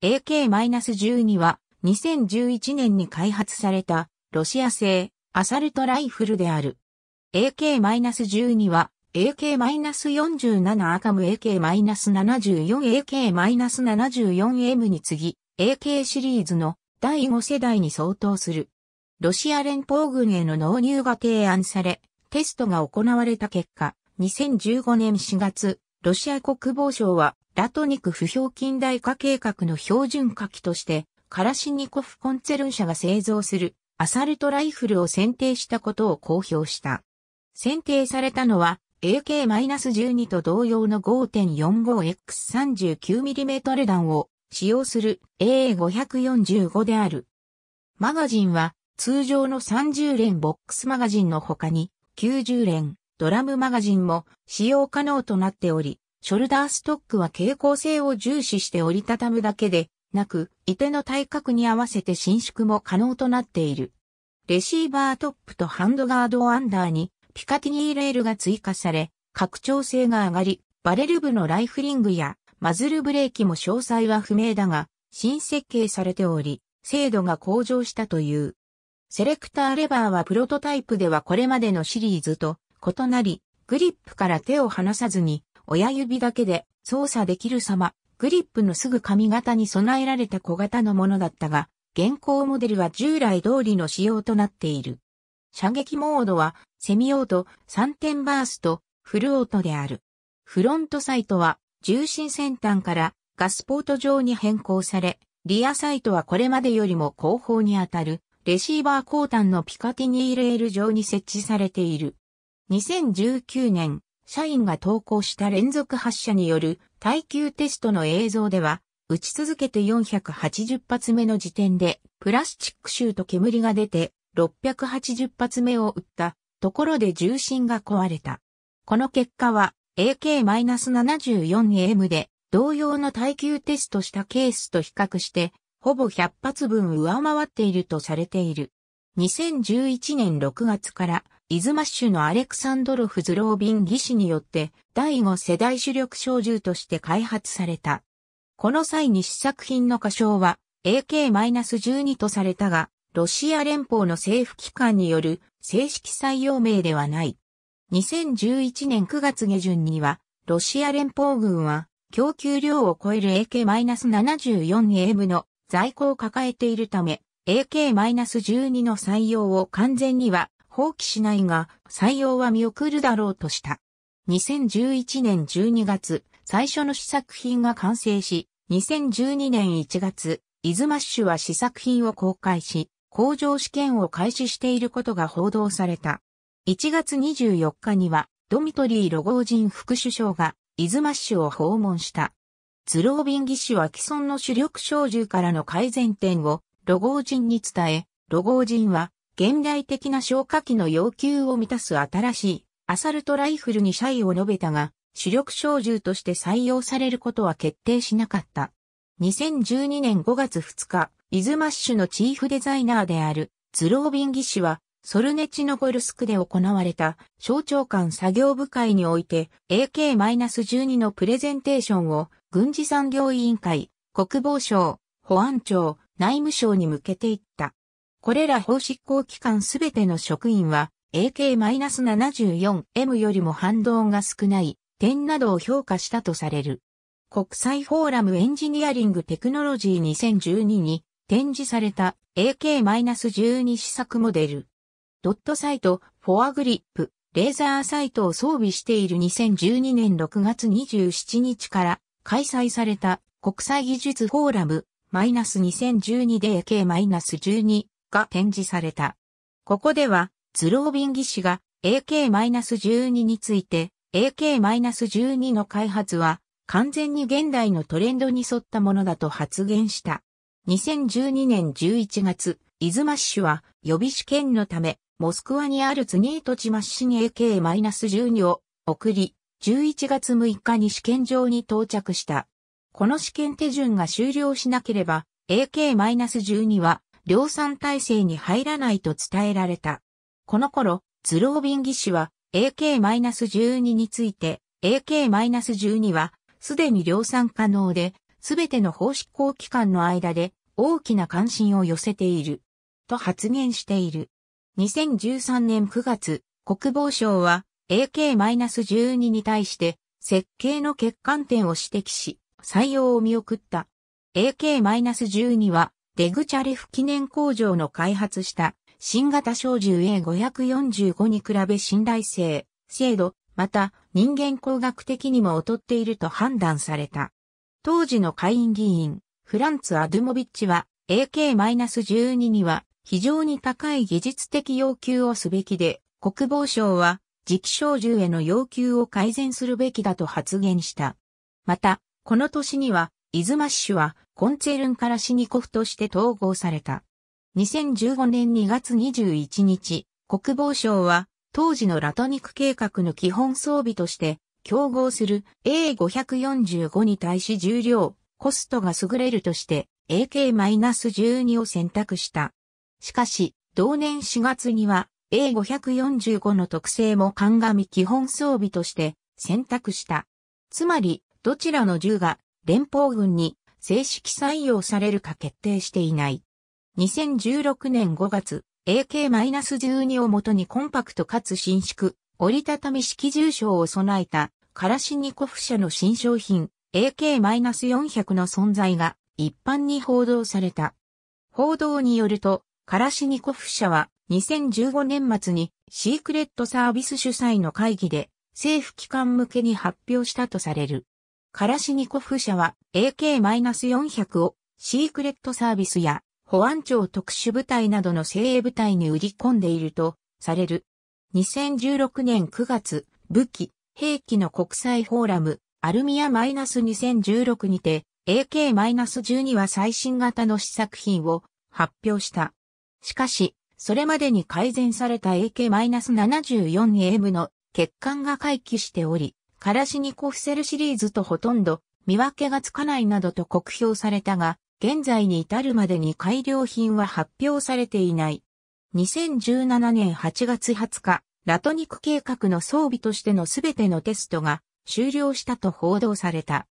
AK-12 は2011年に開発されたロシア製アサルトライフルである。AK-12 は AK-47 アカム AK-74 AK-74M に次ぎ AK シリーズの第5世代に相当する。ロシア連邦軍への納入が提案され、テストが行われた結果、2015年4月、ロシア国防省はラトニク不評近代化計画の標準火器として、カラシニコフコンツェルン社が製造するアサルトライフルを選定したことを公表した。選定されたのは AK-12 と同様の 5.45X39mm 弾を使用する AA545 である。マガジンは通常の30連ボックスマガジンの他に90連ドラムマガジンも使用可能となっており、ショルダーストックは傾向性を重視して折りたたむだけで、なく、いての体格に合わせて伸縮も可能となっている。レシーバートップとハンドガードアンダーにピカティニーレールが追加され、拡張性が上がり、バレル部のライフリングやマズルブレーキも詳細は不明だが、新設計されており、精度が向上したという。セレクターレバーはプロトタイプではこれまでのシリーズと異なり、グリップから手を離さずに親指だけで操作できる様、グリップのすぐ髪型に備えられた小型のものだったが、現行モデルは従来通りの仕様となっている。射撃モードは、セミオート、3点バースト、フルオートである。フロントサイトは、重心先端からガスポート状に変更され、リアサイトはこれまでよりも後方にあたる、レシーバー後端のピカティニーレール上に設置されている。2019年、社員が投稿した連続発射による耐久テストの映像では、撃ち続けて480発目の時点で、プラスチック臭と煙が出て、680発目を撃ったところで重心が壊れた。この結果は AK-74AM で同様の耐久テストしたケースと比較して、ほぼ100発分上回っているとされている。2011年6月からイズマッシュのアレクサンドロフ・ズロービン技師によって第5世代主力小銃として開発された。この際に試作品の歌唱は AK-12 とされたが、ロシア連邦の政府機関による正式採用名ではない。2011年9月下旬には、ロシア連邦軍は供給量を超える AK-74AM の在庫を抱えているため、AK-12 の採用を完全には放棄しないが、採用は見送るだろうとした。2011年12月、最初の試作品が完成し、2012年1月、イズマッシュは試作品を公開し、工場試験を開始していることが報道された。1月24日には、ドミトリー・ロゴージン副首相が、イズマッシュを訪問した。ズロービン技師は既存の主力小銃からの改善点を、ロゴージンに伝え、ロゴージンは、現代的な消火器の要求を満たす新しいアサルトライフルに社員を述べたが、主力小銃として採用されることは決定しなかった。2012年5月2日、イズマッシュのチーフデザイナーであるズロービン技師は、ソルネチノゴルスクで行われた省庁間作業部会において AK-12 のプレゼンテーションを軍事産業委員会、国防省、保安庁、内務省に向けていった。これら法執行機関すべての職員は AK-74M よりも反動が少ない点などを評価したとされる。国際フォーラムエンジニアリングテクノロジー2012に展示された AK-12 試作モデル。ドットサイト、フォアグリップ、レーザーサイトを装備している2012年6月27日から開催された国際技術フォーラム -2012 で AK-12 が展示された。ここでは、ズロービン技師が AK-12 について、AK-12 の開発は完全に現代のトレンドに沿ったものだと発言した。2012年11月、イズマッシュは予備試験のため、モスクワにあるツニートチマッシに AK-12 を送り、11月6日に試験場に到着した。この試験手順が終了しなければ、AK-12 は量産体制に入らないと伝えられた。この頃、ズロービン技師は AK-12 について、AK-12 はすでに量産可能で、すべての法執行機関の間で大きな関心を寄せている。と発言している。2013年9月、国防省は AK-12 に対して設計の欠陥点を指摘し、採用を見送った。AK-12 はデグチャレフ記念工場の開発した新型小銃 A545 に比べ信頼性、精度、また人間工学的にも劣っていると判断された。当時の会員議員、フランツ・アドゥモビッチは AK-12 には非常に高い技術的要求をすべきで、国防省は磁気小銃への要求を改善するべきだと発言した。また、この年には、イズマッシュはコンツェルンからシニコフとして統合された。2015年2月21日、国防省は当時のラトニク計画の基本装備として競合する A545 に対し重量、コストが優れるとして AK-12 を選択した。しかし、同年4月には A545 の特性も鑑み基本装備として選択した。つまり、どちらの銃が連邦軍に正式採用されるか決定していない。2016年5月、AK-12 をもとにコンパクトかつ伸縮、折りたたみ式重賞を備えた、カラシニコフ社の新商品、AK-400 の存在が一般に報道された。報道によると、カラシニコフ社は2015年末にシークレットサービス主催の会議で政府機関向けに発表したとされる。カラシニコフ社は AK-400 をシークレットサービスや保安庁特殊部隊などの精鋭部隊に売り込んでいるとされる。2016年9月、武器、兵器の国際フォーラム、アルミア -2016 にて AK-12 は最新型の試作品を発表した。しかし、それまでに改善された AK-74AM の欠陥が回帰しており、カラシニコフセルシリーズとほとんど見分けがつかないなどと酷評されたが、現在に至るまでに改良品は発表されていない。2017年8月20日、ラトニク計画の装備としてのすべてのテストが終了したと報道された。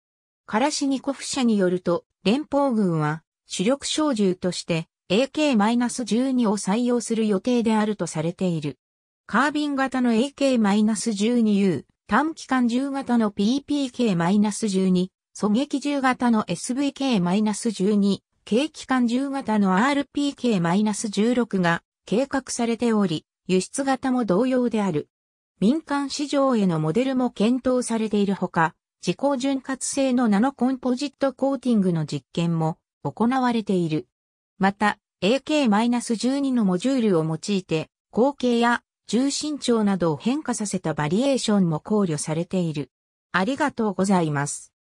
カラシニコフ社によると、連邦軍は主力小銃として AK-12 を採用する予定であるとされている。カービン型の AK-12U、短期間銃型の PPK-12、狙撃銃型の SVK-12、軽機関銃型の RPK-16 が計画されており、輸出型も同様である。民間市場へのモデルも検討されているほか、自己潤滑性のナノコンポジットコーティングの実験も行われている。また、AK-12 のモジュールを用いて、後継や重心長などを変化させたバリエーションも考慮されている。ありがとうございます。